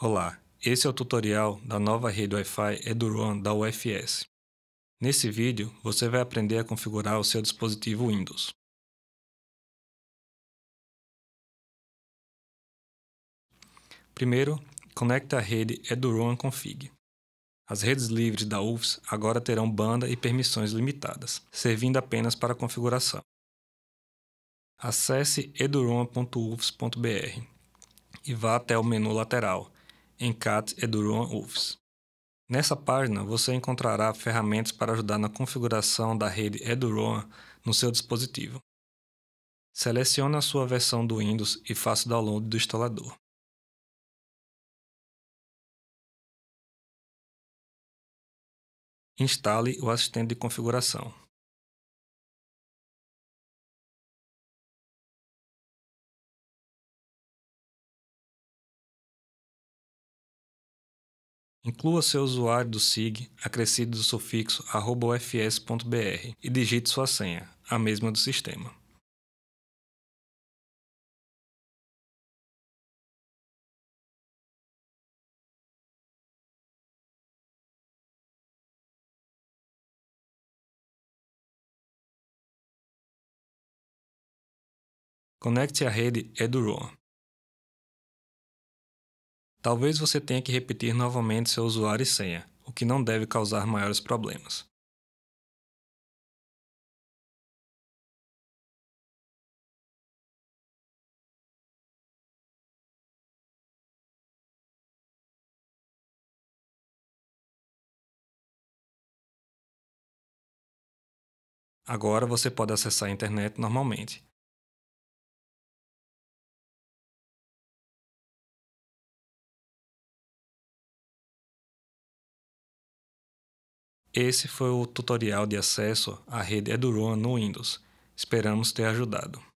Olá, esse é o tutorial da nova rede Wi-Fi EduRAN da UFS. Nesse vídeo, você vai aprender a configurar o seu dispositivo Windows. Primeiro, conecte a rede EduRAN Config. As redes livres da UFS agora terão banda e permissões limitadas, servindo apenas para configuração. Acesse eduron.ufs.br e vá até o menu lateral em CAT Eduron UFS. Nessa página, você encontrará ferramentas para ajudar na configuração da rede Eduron no seu dispositivo. Selecione a sua versão do Windows e faça o download do instalador. Instale o assistente de configuração. Inclua seu usuário do SIG, acrescido do sufixo @ufs.br e digite sua senha, a mesma do sistema. Conecte a rede EduRoam. Talvez você tenha que repetir novamente seu usuário e senha, o que não deve causar maiores problemas. Agora você pode acessar a internet normalmente. Esse foi o tutorial de acesso à rede EduRoam no Windows. Esperamos ter ajudado.